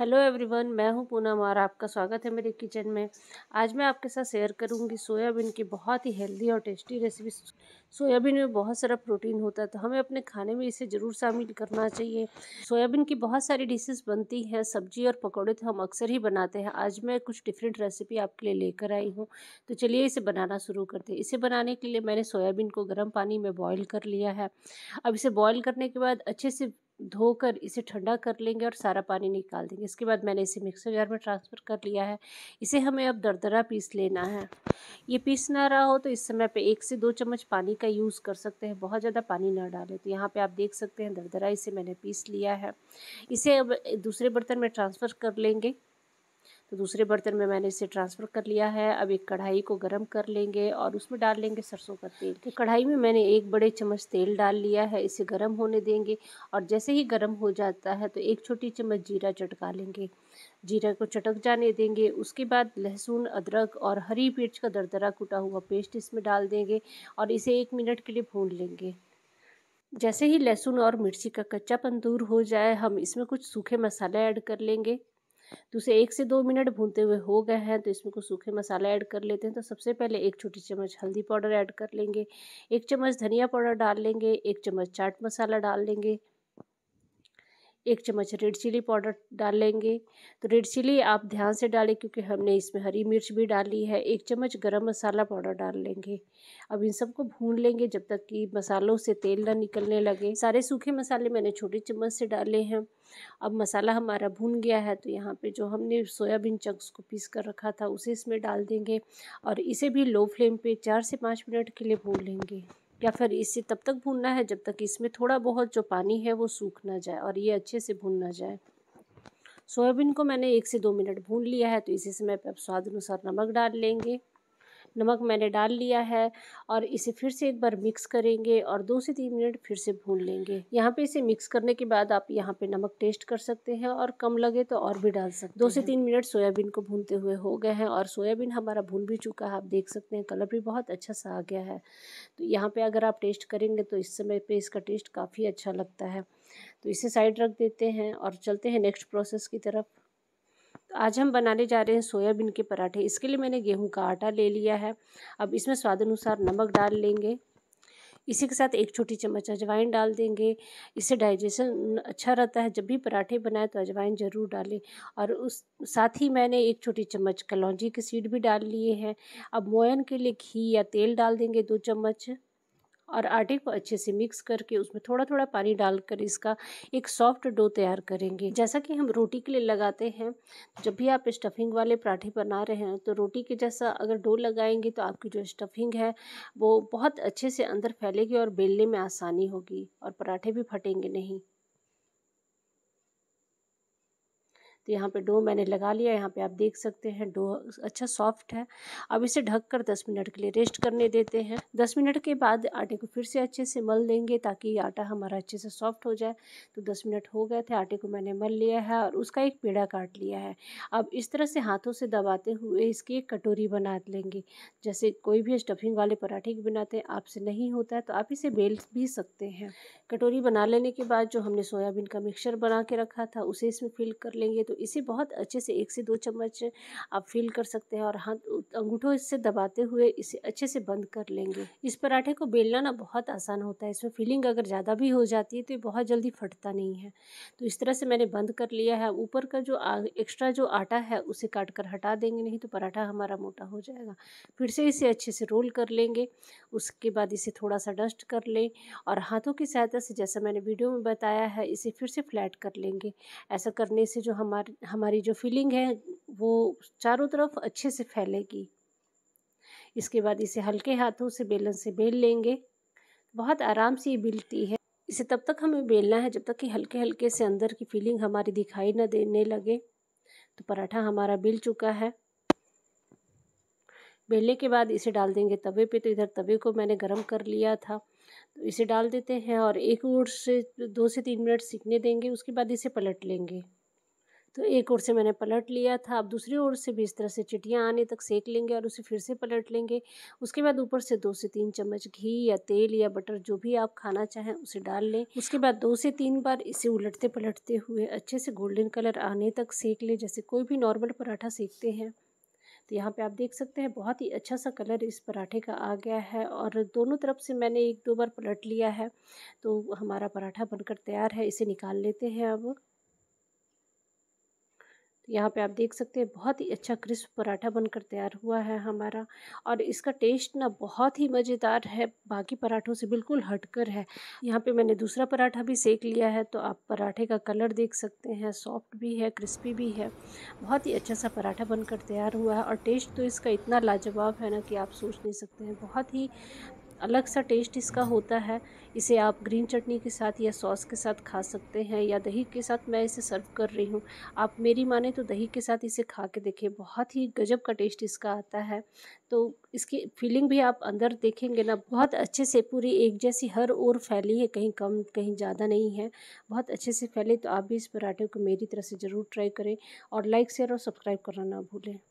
hello everyone मैं हूं पूनम और आपका स्वागत है मेरे किचन में आज मैं आपके साथ शेयर करूंगी सोयाबीन की बहुत ही हेल्दी और टेस्टी रेसिपी सोयाबीन में बहुत सारा प्रोटीन होता है तो हमें अपने खाने में इसे ज़रूर शामिल करना चाहिए सोयाबीन की बहुत सारी डिशेस बनती हैं सब्जी और पकौड़े तो हम अक्सर ही बनाते हैं आज मैं कुछ डिफरेंट रेसिपी आपके लिए लेकर आई हूँ तो चलिए इसे बनाना शुरू करते हैं इसे बनाने के लिए मैंने सोयाबीन को गर्म पानी में बॉयल कर लिया है अब इसे बॉयल करने के बाद अच्छे से धोकर इसे ठंडा कर लेंगे और सारा पानी निकाल देंगे इसके बाद मैंने इसे मिक्सर जार में ट्रांसफ़र कर लिया है इसे हमें अब दरदरा पीस लेना है ये पीस ना रहा हो तो इस समय पे एक से दो चम्मच पानी का यूज़ कर सकते हैं बहुत ज़्यादा पानी ना डालें तो यहाँ पे आप देख सकते हैं दरदरा इसे मैंने पीस लिया है इसे अब दूसरे बर्तन में ट्रांसफ़र कर लेंगे तो दूसरे बर्तन में मैंने इसे ट्रांसफ़र कर लिया है अब एक कढ़ाई को गर्म कर लेंगे और उसमें डाल लेंगे सरसों का तेल तो कढ़ाई में मैंने एक बड़े चम्मच तेल डाल लिया है इसे गर्म होने देंगे और जैसे ही गर्म हो जाता है तो एक छोटी चम्मच जीरा चटका लेंगे जीरा को चटक जाने देंगे उसके बाद लहसुन अदरक और हरी मिर्च का दरदरा कूटा हुआ पेस्ट इसमें डाल देंगे और इसे एक मिनट के लिए भून लेंगे जैसे ही लहसुन और मिर्ची का कच्चापन दूर हो जाए हम इसमें कुछ सूखे मसाले ऐड कर लेंगे तो उसे एक से दो मिनट भूनते हुए हो गए हैं तो इसमें कुछ सूखे मसाला ऐड कर लेते हैं तो सबसे पहले एक छोटी चम्मच हल्दी पाउडर ऐड कर लेंगे एक चम्मच धनिया पाउडर डाल लेंगे एक चम्मच चाट मसाला डाल लेंगे एक चम्मच रेड चिली पाउडर डाल लेंगे तो रेड चिली आप ध्यान से डालें क्योंकि हमने इसमें हरी मिर्च भी डाली है एक चम्मच गरम मसाला पाउडर डाल लेंगे अब इन सबको भून लेंगे जब तक कि मसालों से तेल ना निकलने लगे सारे सूखे मसाले मैंने छोटे चम्मच से डाले हैं अब मसाला हमारा भून गया है तो यहाँ पे जो हमने सोयाबीन चंक्स को पीस कर रखा था उसे इसमें डाल देंगे और इसे भी लो फ्लेम पे चार से पाँच मिनट के लिए भून लेंगे या फिर इसे तब तक भूनना है जब तक इसमें थोड़ा बहुत जो पानी है वो सूख ना जाए और ये अच्छे से भून ना जाए सोयाबीन को मैंने एक से दो मिनट भून लिया है तो इसी समय पर आप स्वाद अनुसार नमक डाल लेंगे नमक मैंने डाल लिया है और इसे फिर से एक बार मिक्स करेंगे और दो से तीन मिनट फिर से भून लेंगे यहाँ पे इसे मिक्स करने के बाद आप यहाँ पे नमक टेस्ट कर सकते हैं और कम लगे तो और भी डाल सकते दो से तीन मिनट सोयाबीन को भूनते हुए हो गए हैं और सोयाबीन हमारा भून भी चुका है आप देख सकते हैं कलर भी बहुत अच्छा सा आ गया है तो यहाँ पर अगर आप टेस्ट करेंगे तो इस समय पर इसका टेस्ट काफ़ी अच्छा लगता है तो इसे साइड रख देते हैं और चलते हैं नेक्स्ट प्रोसेस की तरफ तो आज हम बनाने जा रहे हैं सोयाबीन के पराठे इसके लिए मैंने गेहूं का आटा ले लिया है अब इसमें स्वाद अनुसार नमक डाल लेंगे इसी के साथ एक छोटी चम्मच अजवाइन डाल देंगे इससे डाइजेशन अच्छा रहता है जब भी पराठे बनाए तो अजवाइन ज़रूर डालें और उस साथ ही मैंने एक छोटी चम्मच कलौजी के सीड भी डाल लिए हैं अब मोयन के लिए घी या तेल डाल देंगे दो चम्मच और आटे को अच्छे से मिक्स करके उसमें थोड़ा थोड़ा पानी डालकर इसका एक सॉफ्ट डो तैयार करेंगे जैसा कि हम रोटी के लिए लगाते हैं जब भी आप स्टफिंग वाले पराठे बना रहे हैं तो रोटी के जैसा अगर डो लगाएंगे तो आपकी जो स्टफिंग है वो बहुत अच्छे से अंदर फैलेगी और बेलने में आसानी होगी और पराठे भी फटेंगे नहीं तो यहाँ पे डो मैंने लगा लिया यहाँ पे आप देख सकते हैं डो अच्छा सॉफ्ट है अब इसे ढक कर दस मिनट के लिए रेस्ट करने देते हैं दस मिनट के बाद आटे को फिर से अच्छे से मल देंगे ताकि आटा हमारा अच्छे से सॉफ्ट हो जाए तो दस मिनट हो गए थे आटे को मैंने मल लिया है और उसका एक पेड़ा काट लिया है अब इस तरह से हाथों से दबाते हुए इसकी एक कटोरी बना लेंगे जैसे कोई भी स्टफिंग वाले पराठे की बनाते हैं आपसे नहीं होता है तो आप इसे बेल भी सकते हैं कटोरी बना लेने के बाद जो हमने सोयाबीन का मिक्सचर बना के रखा था उसे इसमें फिल कर लेंगे तो इसे बहुत अच्छे से एक से दो चम्मच आप फील कर सकते हैं और हाथ अंगूठों से दबाते हुए इसे अच्छे से बंद कर लेंगे इस पराठे को बेलना ना बहुत आसान होता है इसमें फीलिंग अगर ज़्यादा भी हो जाती है तो ये बहुत जल्दी फटता नहीं है तो इस तरह से मैंने बंद कर लिया है ऊपर का जो एक्स्ट्रा जो आटा है उसे काट कर हटा देंगे नहीं तो पराठा हमारा मोटा हो जाएगा फिर से इसे अच्छे से रोल कर लेंगे उसके बाद इसे थोड़ा सा डस्ट कर लें और हाथों की सहायता से जैसा मैंने वीडियो में बताया है इसे फिर से फ्लैट कर लेंगे ऐसा करने से जो हमारा हमारी हमारी जो फीलिंग है वो चारों तरफ अच्छे से फैलेगी इसके बाद इसे हल्के हाथों से बेलन से बेल लेंगे बहुत आराम से ये बिलती है इसे तब तक हमें बेलना है जब तक कि हल्के हल्के से अंदर की फीलिंग हमारी दिखाई ना देने लगे तो पराठा हमारा बिल चुका है बेलने के बाद इसे डाल देंगे तवे पे तो इधर तवे को मैंने गरम कर लिया था तो इसे डाल देते हैं और एक ओर से दो से तीन मिनट सीखने देंगे उसके बाद इसे पलट लेंगे तो एक ओर से मैंने पलट लिया था अब दूसरी ओर से भी इस तरह से चिटियाँ आने तक सेक लेंगे और उसे फिर से पलट लेंगे उसके बाद ऊपर से दो से तीन चम्मच घी या तेल या बटर जो भी आप खाना चाहें उसे डाल लें उसके बाद दो से तीन बार इसे उलटते पलटते हुए अच्छे से गोल्डन कलर आने तक सेक लें जैसे कोई भी नॉर्मल पराठा सेकते हैं तो यहाँ पे आप देख सकते हैं बहुत ही अच्छा सा कलर इस पराठे का आ गया है और दोनों तरफ से मैंने एक दो बार पलट लिया है तो हमारा पराठा बनकर तैयार है इसे निकाल लेते हैं अब यहाँ पे आप देख सकते हैं बहुत ही अच्छा क्रिस्प पराठा बनकर तैयार हुआ है हमारा और इसका टेस्ट ना बहुत ही मज़ेदार है बाकी पराठों से बिल्कुल हटकर है यहाँ पे मैंने दूसरा पराठा भी सेक लिया है तो आप पराठे का कलर देख सकते हैं सॉफ्ट भी है क्रिस्पी भी है बहुत ही अच्छा सा पराठा बनकर तैयार हुआ है और टेस्ट तो इसका इतना लाजवाब है ना कि आप सोच नहीं सकते हैं बहुत ही अलग सा टेस्ट इसका होता है इसे आप ग्रीन चटनी के साथ या सॉस के साथ खा सकते हैं या दही के साथ मैं इसे सर्व कर रही हूँ आप मेरी माने तो दही के साथ इसे खा के देखें बहुत ही गजब का टेस्ट इसका आता है तो इसकी फीलिंग भी आप अंदर देखेंगे ना बहुत अच्छे से पूरी एक जैसी हर ओर फैली है कहीं कम कहीं ज़्यादा नहीं है बहुत अच्छे से फैले तो आप भी इस पराठे को मेरी तरह से ज़रूर ट्राई करें और लाइक शेयर और सब्सक्राइब करना ना भूलें